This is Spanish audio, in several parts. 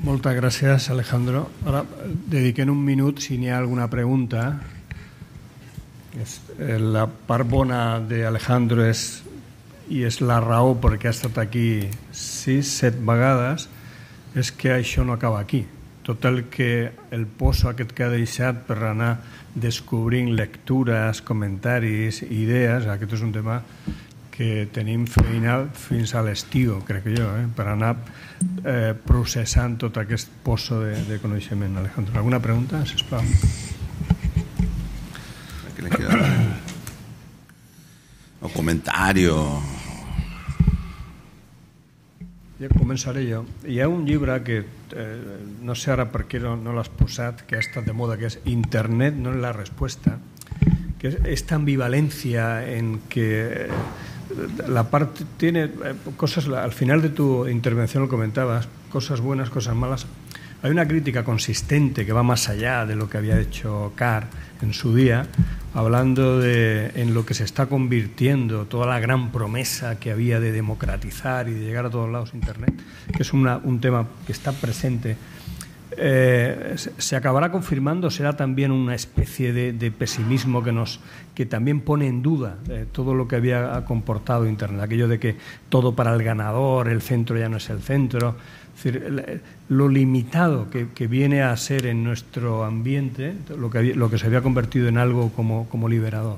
Moltes gràcies, Alejandro. Ara, eh, dediquem un minut si n'hi ha alguna pregunta. Eh, la part bona d'Alejandro és i és la raó perquè ha estat aquí sis, set vegades, és que això no acaba aquí. Tot el que el poso aquest que ha deixat per anar descobrint lectures, comentaris, idees, aquest és un tema que tenim final... fins al l'estiu, creo que eh? yo... ...para per anar eh, processant tot de, de coneixement. Alejandro, alguna pregunta, sisplau? Aquí le O comentario, Ja comenzaré yo... ...y ha un libro que eh, no sé ahora por qué no, no l'has posat, que está de moda, que es Internet no es la respuesta... que es esta ambivalencia en que la parte tiene eh, cosas, al final de tu intervención lo comentabas, cosas buenas, cosas malas. Hay una crítica consistente que va más allá de lo que había hecho Carr en su día, hablando de en lo que se está convirtiendo toda la gran promesa que había de democratizar y de llegar a todos lados Internet, que es un tema que está presente eh, se acabará confirmando, será también una especie de, pesimismo que nos que también pone en duda eh, todo lo que había comportado Internet, aquello de que todo para el ganador, el centro ya no es el centro, es decir, lo limitado que, que, viene a ser en nuestro ambiente, lo que, lo que se había convertido en algo como, como liberador.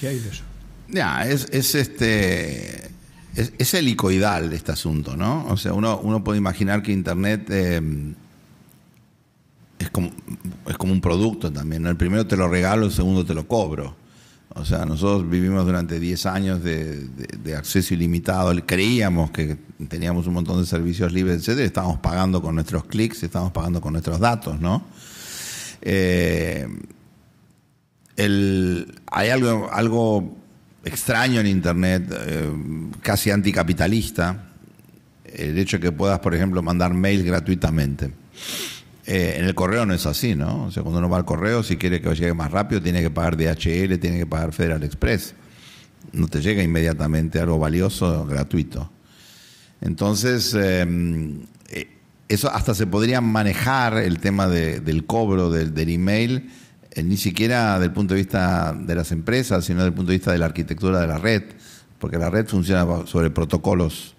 ¿Qué hay de eso? Ya, es, es este es, es, helicoidal este asunto, ¿no? O sea, uno, uno puede imaginar que Internet em, es como, es como un producto también. El primero te lo regalo, el segundo te lo cobro. O sea, nosotros vivimos durante 10 años de, acceso ilimitado, creíamos que teníamos un montón de servicios libres, etc. estábamos pagando con nuestros clics, estábamos pagando con nuestros datos, ¿no? Eh, hay algo, algo extraño en Internet, eh, casi anticapitalista, el hecho de que puedas, por ejemplo, mandar mail gratuitamente. Eh, en el correo no es así, ¿no? O sea, cuando uno va al correo, si quiere que llegue más rápido, tiene que pagar DHL, tiene que pagar Federal Express. No te llega inmediatamente algo valioso, gratuito. Entonces, em, eh, eso hasta se podría manejar el tema del cobro del, email, eh, ni siquiera desde el punto de vista de las empresas, sino desde el punto de vista de la arquitectura de la red, porque la red funciona sobre protocolos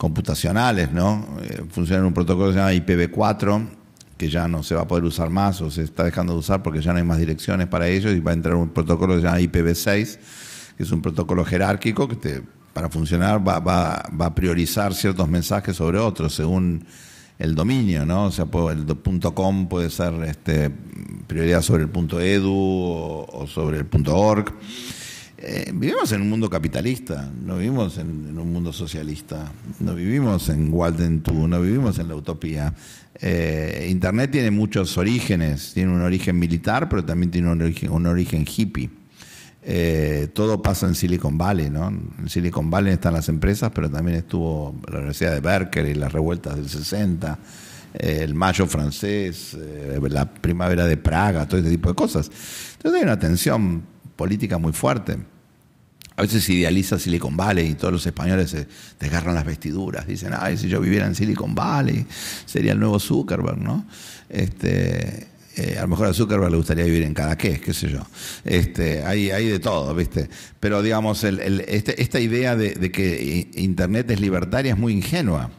computacionales, ¿no? Eh, funciona en un protocolo llamado llama IPv4, que ya no se va a poder usar más o se está dejando de usar porque ya no hay más direcciones para ellos y va a entrar un protocolo que IPv6, que es un protocolo jerárquico que te, para funcionar va, a priorizar ciertos mensajes sobre otros según el dominio, ¿no? O sea, el .com puede ser este, prioridad sobre el .edu o, sobre el punto .org. Eh, vivimos en un mundo capitalista, no vivimos en, un mundo socialista, no vivimos en Walden 2, no vivimos en la utopía. Eh, Internet tiene muchos orígenes, tiene un origen militar, pero también tiene un origen, hippie. Eh, todo pasa en Silicon Valley, ¿no? En Silicon Valley están las empresas, pero también estuvo la Universidad de Berkeley, las revueltas del 60, el Mayo francés, la primavera de Praga, todo este tipo de cosas. Entonces hay una tensión política muy fuerte. A veces se idealiza Silicon Valley y todos los españoles se desgarran las vestiduras. Dicen, ay, si yo viviera en Silicon Valley, sería el nuevo Zuckerberg, ¿no? Este, eh, a lo mejor a Zuckerberg le gustaría vivir en Cadaqués, qué sé yo. Este, hay, hay de todo, ¿viste? Pero digamos, este, esta idea de que Internet es libertaria es muy ingenua.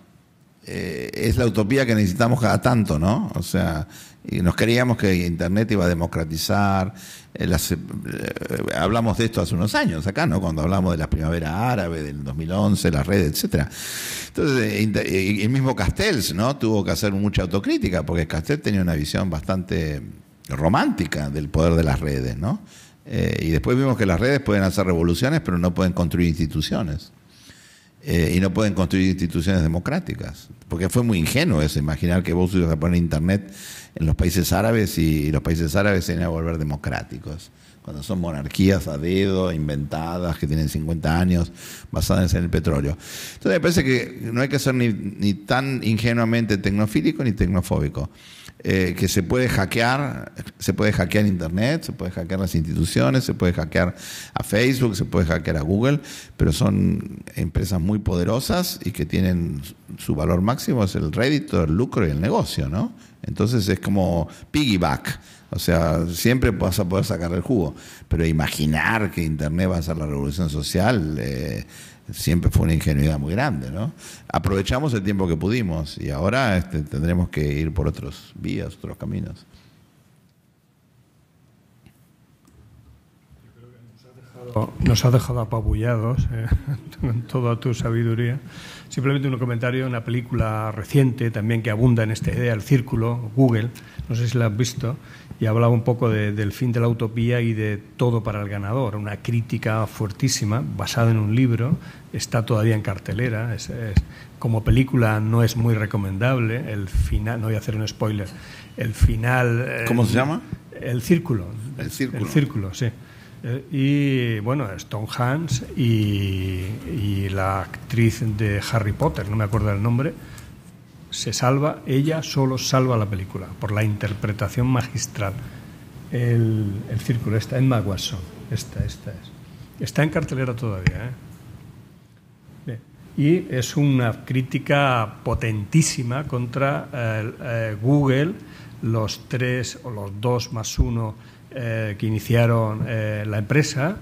Eh, es la utopía que necesitamos cada tanto, ¿no? O sea, y nos creíamos que Internet iba a democratizar. Eh, eh, hablamos de esto hace unos años acá, ¿no? Cuando hablamos de la primavera árabe, del 2011, las redes, etcétera. Entonces, el mismo Castells, ¿no? Tuvo que hacer mucha autocrítica, porque Castells tenía una visión bastante romántica del poder de las redes, ¿no? y después vimos que las redes pueden hacer revoluciones, pero no pueden construir instituciones. Eh, y no pueden construir instituciones democráticas. Porque fue muy ingenuo eso, imaginar que vos ibas a poner Internet en los países árabes y, y los países árabes se iban a volver democráticos cuando son monarquías a dedo, inventadas, que tienen 50 años, basadas en el petróleo. Entonces me parece que no hay que ser ni, tan ingenuamente tecnofílico ni tecnofóbico. Eh, que se puede hackear, se puede hackear Internet, se puede hackear las instituciones, se puede hackear a Facebook, se puede hackear a Google, pero son empresas muy poderosas y que tienen su valor máximo es el rédito, el lucro y el negocio, ¿no? Entonces es como piggyback o sea, siempre vas a poder sacar el jugo. Pero imaginar que Internet va a ser la revolución social eh, siempre fue una ingenuidad muy grande, ¿no? Aprovechamos el tiempo que pudimos y ahora este, tendremos que ir por otros vías, otros caminos. nos ha dejado apabullados en eh, con toda tu sabiduría. Simplemente un comentario, una película reciente también que abunda en esta idea, El Círculo, Google, no sé si la has visto, y hablaba un poco del fin de la utopía y de todo para el ganador, una crítica fuertísima basada en un libro, está todavía en cartelera, es, como película no es muy recomendable, el final, no voy a hacer un spoiler, el final... ¿Cómo eh, se llama? El círculo. El círculo. El círculo, sí. Eh, y bueno, Stone Hans y, la actriz de Harry Potter, no me acuerdo el nombre, se salva, ella solo salva la película por la interpretación magistral. El, círculo, está en Watson, esta, esta Está en cartelera todavía, ¿eh? y es una crítica potentísima contra eh, Google, los tres o los dos más uno eh, que iniciaron eh, la empresa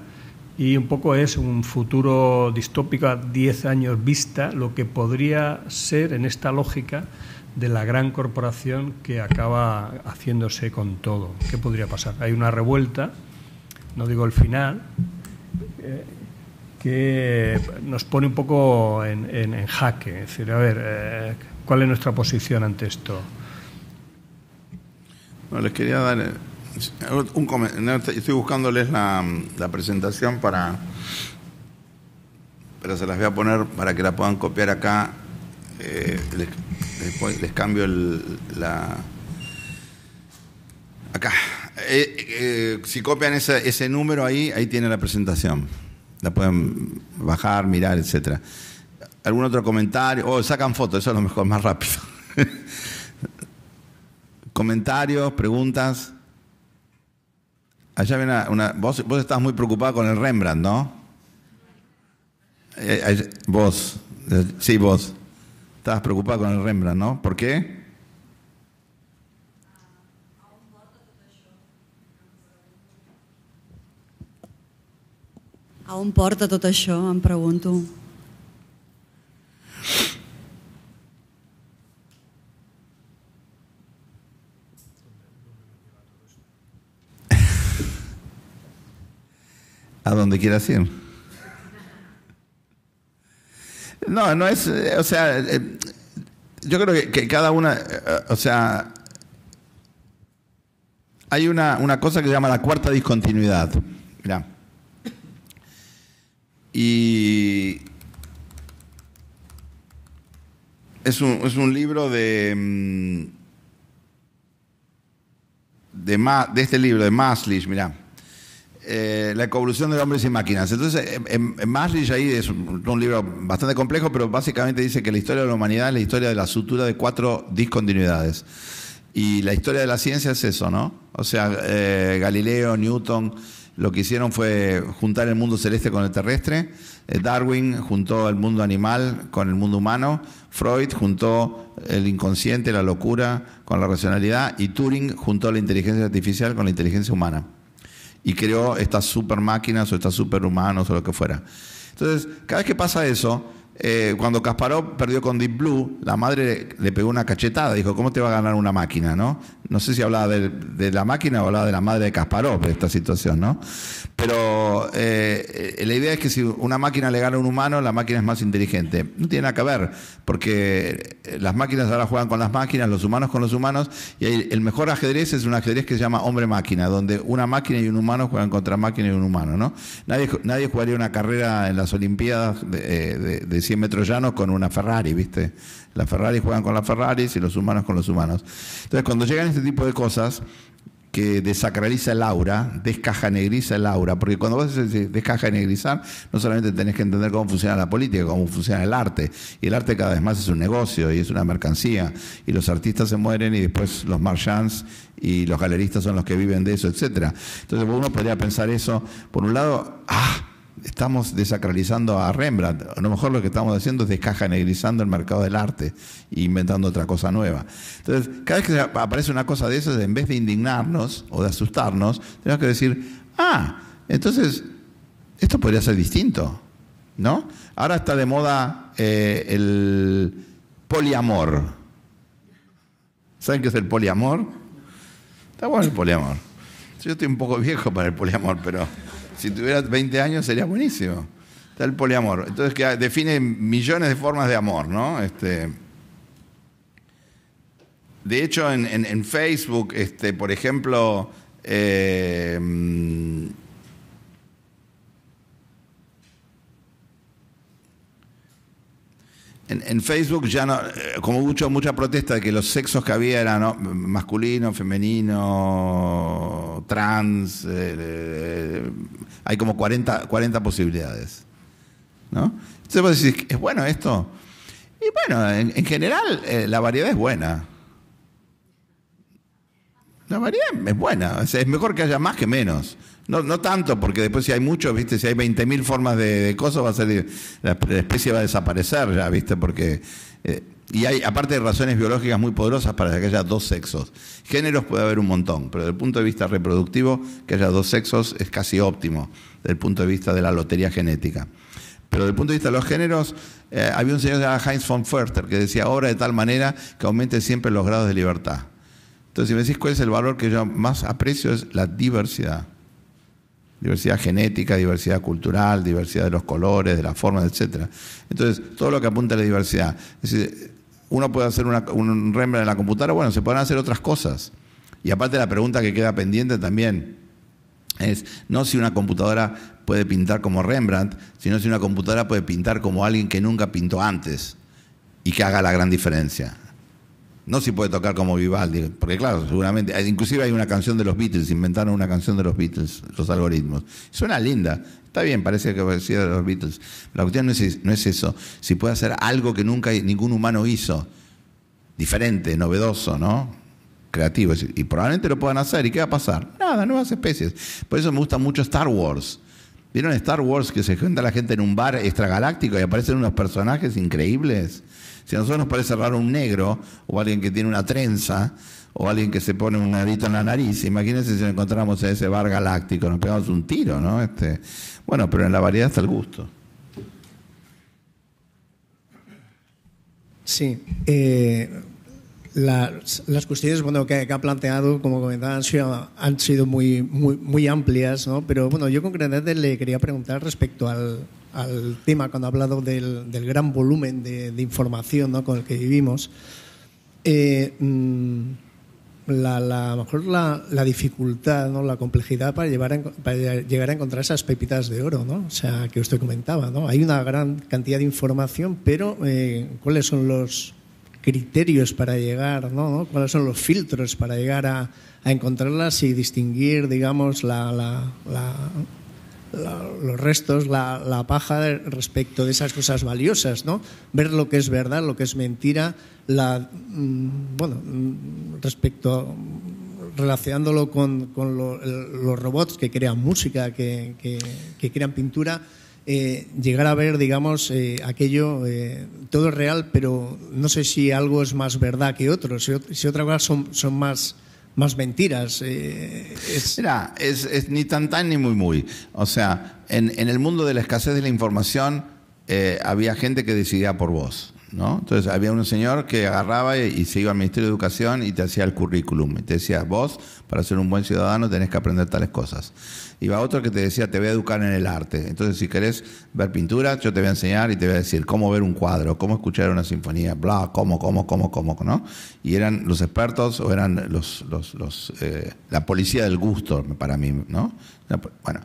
y un poco es un futuro distópico a 10 años vista lo que podría ser en esta lógica de la gran corporación que acaba haciéndose con todo. ¿Qué podría pasar? Hay una revuelta, no digo el final, eh, que nos pone un poco en, jaque. Es decir, a ver, ¿cuál es nuestra posición ante esto? Bueno, les quería dar estoy buscándoles la, presentación para, pero se las voy a poner para que la puedan copiar acá. después eh, les, cambio el, la... Acá. Eh, eh, si copian ese, número ahí, ahí tiene la presentación. La pueden bajar, mirar, etcétera ¿Algún otro comentario? O oh, sacan fotos, eso es lo mejor, más rápido. ¿Comentarios, preguntas? Allá viene una... una vos, vos, estabas muy preocupada con el Rembrandt, ¿no? Eh, eh, vos, eh, sí, vos. Estabas preocupada con el Rembrandt, ¿no? ¿Por qué? A un porta tot això, em pregunto. a donde quieras ir. No, no es, eh, o sea, eh, yo creo que, cada una, eh, o sea, hay una, cosa que se llama la cuarta discontinuidad. Mirá. Y es un, es un libro de, mm, de, de este libro, de Maslish, mira eh, la evolución de hombres y máquinas. Entonces, en, eh, en eh, ahí es un, libro bastante complejo, pero básicamente dice que la historia de la humanidad es la historia de la sutura de cuatro discontinuidades. Y la historia de la ciencia es eso, ¿no? O sea, Galileo, Newton, lo que hicieron fue juntar el mundo celeste con el terrestre. Darwin juntó el mundo animal con el mundo humano. Freud juntó el inconsciente, la locura con la racionalidad. Y Turing juntó la inteligencia artificial con la inteligencia humana y creó estas super máquinas o estas super humanos o lo que fuera. Entonces, cada vez que pasa eso, eh, cuando Kasparov perdió con Deep Blue, la madre le pegó una cachetada, dijo, ¿cómo te va a ganar una máquina? No, no sé si hablaba de, la máquina o hablaba de la madre de Kasparov, de esta situación, ¿no? Pero eh, la idea es que si una máquina le gana a un humano, la máquina es más inteligente. No tiene nada que ver, porque las máquinas ahora juegan con las máquinas, los humanos con los humanos, y el mejor ajedrez es un ajedrez que se llama hombre-máquina, donde una máquina y un humano juegan contra máquina y un humano, ¿no? Nadie, nadie jugaría una carrera en las Olimpiadas de, eh, de 100 metros llanos con una Ferrari, ¿viste? la Ferrari juegan con la ferrari y los humanos con los humanos. Entonces, cuando llegan este tipo de cosas que desacraliza el aura, descaja negriza el aura, porque cuando vos negrizar no solamente tenés que entender cómo funciona la política, cómo funciona el arte, y el arte cada vez más es un negocio y es una mercancía, y los artistas se mueren y después los marchands y los galeristas son los que viven de eso, etcétera. Entonces uno podría pensar eso, por un lado, ah, estamos desacralizando a Rembrandt. A lo mejor lo que estamos haciendo es descajanegrizando el mercado del arte e inventando otra cosa nueva. Entonces, cada vez que aparece una cosa de esas, en vez de indignarnos o de asustarnos, tenemos que decir, ah, entonces, esto podría ser distinto, ¿no? Ahora está de moda eh, el poliamor. ¿Saben qué es el poliamor? Está bueno el poliamor. Yo estoy un poco viejo para el poliamor, pero... Si tuviera 20 años sería buenísimo. Está el poliamor. Entonces, que define millones de formas de amor, ¿no? Este, de hecho, en, Facebook, este, por ejemplo, eh, En, Facebook ya no, eh, como mucho, mucha protesta de que los sexos que había eran ¿no? masculino, femenino, trans, eh, hay como 40, 40 posibilidades. ¿no? Entonces vos decís, ¿es bueno esto? Y bueno, en, general eh, la variedad es buena. La variedad es buena, es mejor que haya más que menos. No, tanto, porque después si hay muchos, ¿viste? Si hay 20.000 formas de, cosas, va a salir, la, especie va a desaparecer ya, ¿viste? Porque... Eh, y hay, aparte de razones biológicas muy poderosas para que haya dos sexos. Géneros puede haber un montón, pero desde el punto de vista reproductivo, que haya dos sexos es casi óptimo, desde el punto de vista de la lotería genética. Pero desde el punto de vista de los géneros, eh, había un señor llamado Heinz von Förster que decía, obra de tal manera que aumente siempre los grados de libertad. Entonces, si me decís cuál es el valor que yo más aprecio, es la diversidad diversidad genética, diversidad cultural, diversidad de los colores, de las formas, etcétera. Entonces, todo lo que apunta a la diversidad. Es uno puede hacer una, un Rembrandt en la computadora, bueno, se pueden hacer otras cosas. Y aparte la pregunta que queda pendiente también es no si una computadora puede pintar como Rembrandt, sino si una computadora puede pintar como alguien que nunca pintó antes y que haga la gran diferencia. No se puede tocar como Vivaldi, porque claro, seguramente, eh, inclusive hay una canción de los Beatles, inventaron una canción de los Beatles, los algoritmos. Suena linda, está bien, parece que parecía de los Beatles. La cuestión no es, no es eso, si puede hacer algo que nunca ningún humano hizo, diferente, novedoso, ¿no? Creativo, y probablemente lo puedan hacer, ¿y qué va a pasar? Nada, nuevas especies. Por eso me gusta mucho Star Wars. ¿Vieron Star Wars que se junta la gente en un bar extragaláctico y aparecen unos personajes increíbles? Si a nosotros nos parece raro un negro o alguien que tiene una trenza o alguien que se pone un narito en la nariz, imagínense si nos encontramos en ese bar galáctico, nos pegamos un tiro, ¿no? Este, bueno, pero en la variedad está el gusto. Sí. Eh, las, las, cuestiones bueno, que, ha planteado, como comentaba, han sido, muy, muy, amplias, ¿no? pero bueno, yo concretamente le quería preguntar respecto al, tema, cuando ha hablado del, gran volumen de, información con el que vivimos. Eh, mm, la, mejor la, la, dificultad, la complejidad para, llevar para llegar a encontrar esas pepitas de oro, ¿no? o sea, que usted comentaba. ¿no? Hay una gran cantidad de información, pero eh, ¿cuáles son los, criterios para llegar, ¿no? cuáles son los filtros para llegar a, encontrarlas y distinguir, digamos, la, los restos, la, paja respecto de esas cosas valiosas, ¿no? Ver lo que es verdad, lo que es mentira, la, mm, bueno, mm, respecto relacionándolo con, los robots que crean música, que crean pintura, eh, llegar a ver, digamos, eh, aquello, eh, todo es real, pero no sé si algo es más verdad que otro, si, otra cosa son, más mentiras. es... Mira, es, ni tan tan ni muy muy. O sea, en, en el mundo de la escasez de la información había gente que decidía por vos. ¿no? Entonces había un señor que agarraba y, se iba al Ministerio de Educación y te hacía el currículum. Y te decía, vos, para ser un buen ciudadano, tenés que aprender tales cosas. Iba otro que te decía, te voy a educar en el arte. Entonces, si querés ver pintura, yo te voy a enseñar y te voy a decir cómo ver un cuadro, cómo escuchar una sinfonía, bla, cómo, cómo, cómo, cómo, ¿no? Y eran los expertos o eran los, eh, la policía del gusto, para mí, ¿no? Bueno,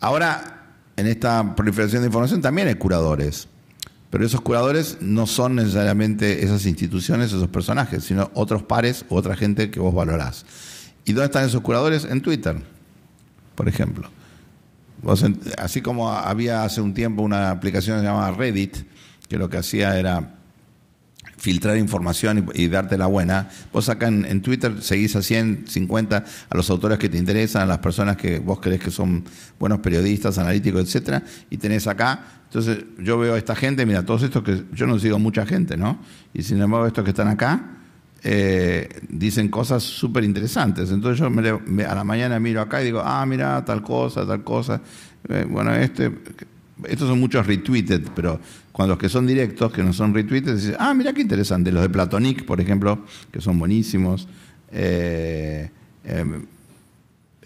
ahora en esta proliferación de información también hay curadores pero esos curadores no son necesariamente esas instituciones, esos personajes, sino otros pares u otra gente que vos valorás. ¿Y dónde están esos curadores? En Twitter, por ejemplo. así como había hace un tiempo una aplicación llamada Reddit, que lo que hacía era filtrar información y, darte la buena. Vos acá en, Twitter seguís a 150 a los autores que te interesan, a las personas que vos crees que son buenos periodistas, analíticos, etcétera, y tenés acá. Entonces yo veo a esta gente, mira, todos estos que yo no sigo mucha gente, ¿no? Y sin embargo estos que están acá, eh, dicen cosas súper interesantes. Entonces yo a la mañana miro acá y digo, ah, mira, tal cosa, tal cosa. Eh, bueno, este, estos son muchos retweeted, pero cuando los que son directos, que no son retweeted, dices, ah, mira qué interesante, los de Platonic, por ejemplo, que son buenísimos. Eh, em,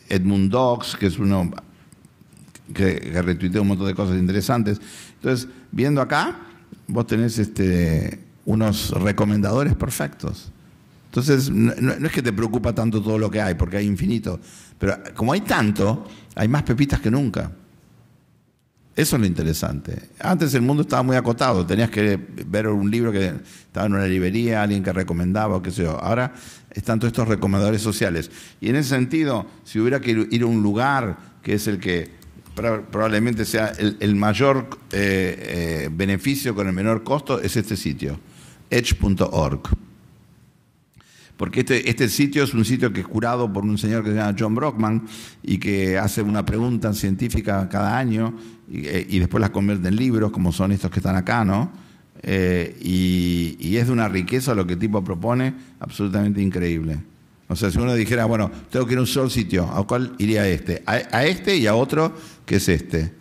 Edmund Dogs, que es uno que, retuiteó un montón de cosas interesantes. Entonces, viendo acá, vos tenés este, unos recomendadores perfectos. Entonces, no, es que te preocupa tanto todo lo que hay, porque hay infinito. Pero como hay tanto, hay más pepitas que nunca. Eso es lo interesante. Antes el mundo estaba muy acotado, tenías que ver un libro que estaba en una librería, alguien que recomendaba o qué sé yo. Ahora están todos estos recomendadores sociales. Y en ese sentido, si hubiera que ir a un lugar que es el que probablemente sea el, mayor eh, eh, beneficio con el menor costo, es este sitio, edge.org porque este, este sitio es un sitio que es curado por un señor que se llama John Brockman y que hace una pregunta científica cada año y, eh, después las convierte en libros, como son estos que están acá, ¿no? Eh, y, es de una riqueza lo que el tipo propone, absolutamente increíble. O sea, si uno dijera, bueno, tengo que ir a un solo sitio, ¿a cuál iría este? a este y a otro que es este.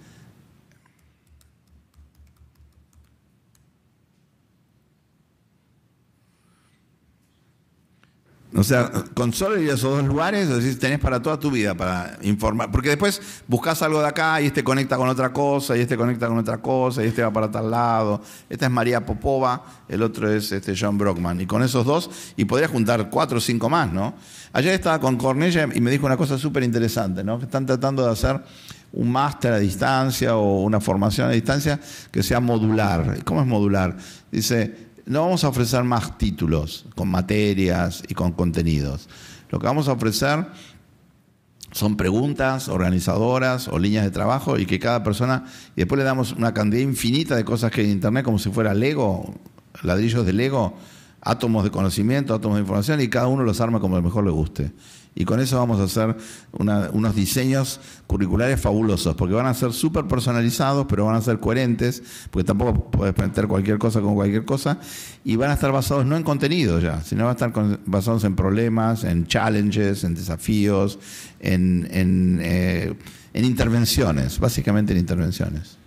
O sea, con solo ir esos dos lugares, decir, tenés para toda tu vida para informar. Porque después buscas algo de acá y este conecta con otra cosa, y este conecta con otra cosa, y este va para tal lado. Esta es María Popova, el otro es este John Brockman. Y con esos dos, y podrías juntar cuatro o cinco más, ¿no? Ayer estaba con Cornelia y me dijo una cosa súper interesante, ¿no? Que están tratando de hacer un máster a distancia o una formación a distancia que sea modular. ¿Cómo es modular? Dice, no vamos a ofrecer más títulos con materias y con contenidos. Lo que vamos a ofrecer son preguntas organizadoras o líneas de trabajo y que cada persona, y después le damos una cantidad infinita de cosas que en Internet, como si fuera Lego, ladrillos de Lego, átomos de conocimiento, átomos de información, y cada uno los arma como mejor le guste. Y con eso vamos a hacer unos diseños curriculares fabulosos, porque van a ser súper personalizados, pero van a ser coherentes, porque tampoco puedes meter cualquier cosa con cualquier cosa, y van a estar basados no en contenido ya, sino van a estar basados en problemas, en challenges, en desafíos, en, en eh, intervenciones, básicamente en intervenciones.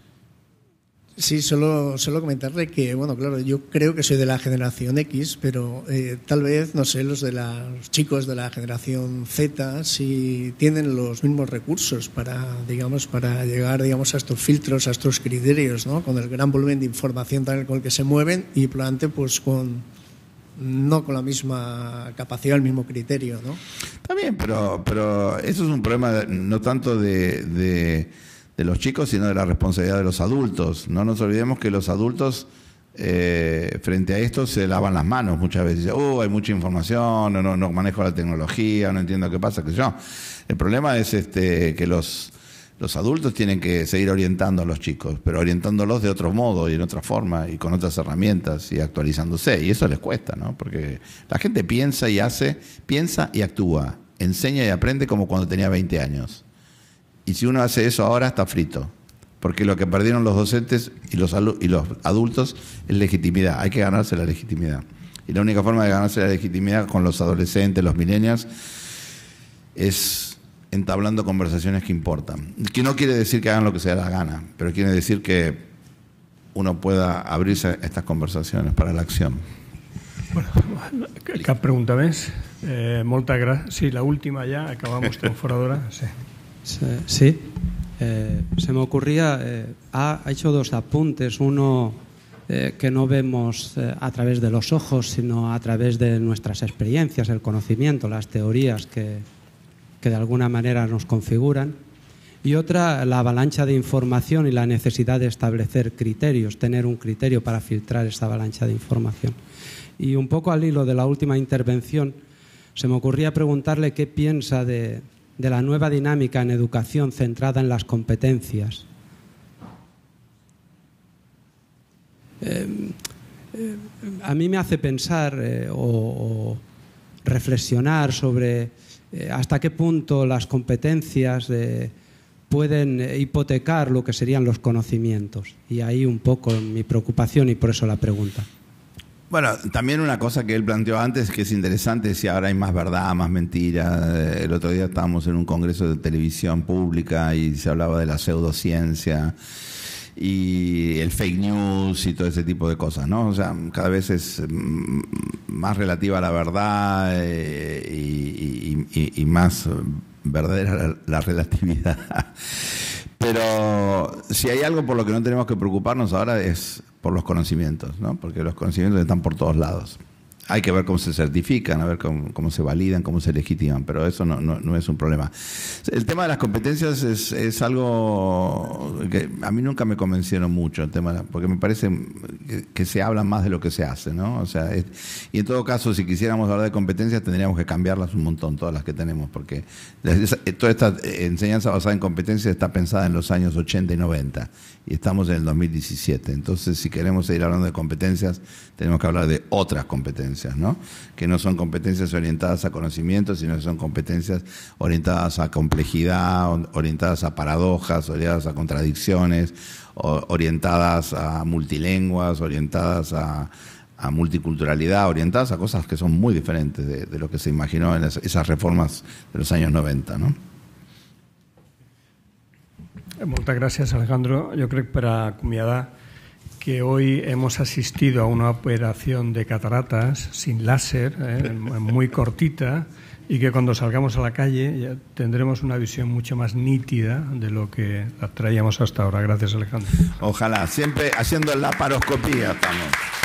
Sí, solo, solo comentarle que, bueno, claro, yo creo que soy de la generación X, pero eh, tal vez, no sé, los de los chicos de la generación Z si tienen los mismos recursos para, digamos, para llegar, digamos, a estos filtros, a estos criterios, ¿no? Con el gran volumen de información tal con el que se mueven y, plante pues con no con la misma capacidad, el mismo criterio, ¿no? También, pero, pero eso es un problema no tanto de de los chicos, sino de la responsabilidad de los adultos. No nos olvidemos que los adultos eh, frente a esto se lavan las manos muchas veces. uh, hay mucha información, no, no manejo la tecnología, no entiendo qué pasa, qué yo. El problema es este, que los, los adultos tienen que seguir orientando a los chicos, pero orientándolos de otro modo y en otra forma y con otras herramientas y actualizándose. Y eso les cuesta, ¿no? Porque la gente piensa y hace, piensa y actúa, enseña y aprende como cuando tenía 20 años. Y si uno hace eso ahora, está frito. Porque lo que perdieron los docentes y los, y los adultos es legitimidad. Hay que ganarse la legitimidad. Y la única forma de ganarse la legitimidad con los adolescentes, los millennials, es entablando conversaciones que importan. Que no quiere decir que hagan lo que se la gana, pero quiere decir que uno pueda abrirse a estas conversaciones para la acción. Bueno, pregunta ves? Eh, molta gracias. Sí, última ya acabamos, Foradora. Sí. Sí. Eh, se me ocurría, eh, ha hecho dos apuntes. Uno eh, que no vemos a través de los ojos, sino a través de nuestras experiencias, el conocimiento, las teorías que, que de alguna manera nos configuran. Y otra, la avalancha de información y la necesidad de establecer criterios, tener un criterio para filtrar esta avalancha de información. Y un poco al hilo de la última intervención, se me ocurría preguntarle qué piensa de, de la nueva dinámica en educación centrada en las competencias. Eh, eh, a mí me hace pensar eh, o, reflexionar sobre hasta qué punto las competencias pueden hipotecar lo que serían los conocimientos. Y ahí un poco mi preocupación y por eso la pregunta. Bueno, también una cosa que él planteó antes que es interesante, si ahora hay más verdad, más mentira. Eh, el otro día estábamos en un congreso de televisión pública y se hablaba de la pseudociencia y el fake news y todo ese tipo de cosas, ¿no? O sea, cada vez es mm, más relativa la verdad eh, y, más verdadera la, la relatividad. Pero si hay algo por lo que no tenemos que preocuparnos ahora es por los conocimientos, ¿no? Porque los conocimientos están por todos lados. Hay que ver cómo se certifican, a ver cómo, se validan, cómo se legitiman, pero eso no, es un problema. El tema de las competencias es, algo que a mí nunca me convencieron mucho, el tema, porque me parece que, se habla más de lo que se hace, ¿no? O sea, y en todo caso, si quisiéramos hablar de competencias, tendríamos que cambiarlas un montón, todas las que tenemos, porque eh, toda esta eh, enseñanza basada en competencias está pensada en los años 80 y 90, y estamos en el 2017. Entonces, si queremos seguir hablando de competencias, tenemos que hablar de otras competencias que no son competencias orientadas a conocimiento, sino que son competencias orientadas a complejidad, orientadas a paradojas, orientadas a contradicciones, orientadas a multilenguas, orientadas a, multiculturalidad, orientadas a cosas que son muy diferentes de, lo que se imaginó en esas reformas de los años 90, Muchas gracias, Alejandro. Yo creo que para acomiadar que hoy hemos asistido a una operación de cataratas sin láser, ¿eh? muy cortita, y que cuando salgamos a la calle tendremos una visión mucho más nítida de lo que traíamos hasta ahora. Gracias, Alejandro. Ojalá, siempre haciendo laparoscopía estamos.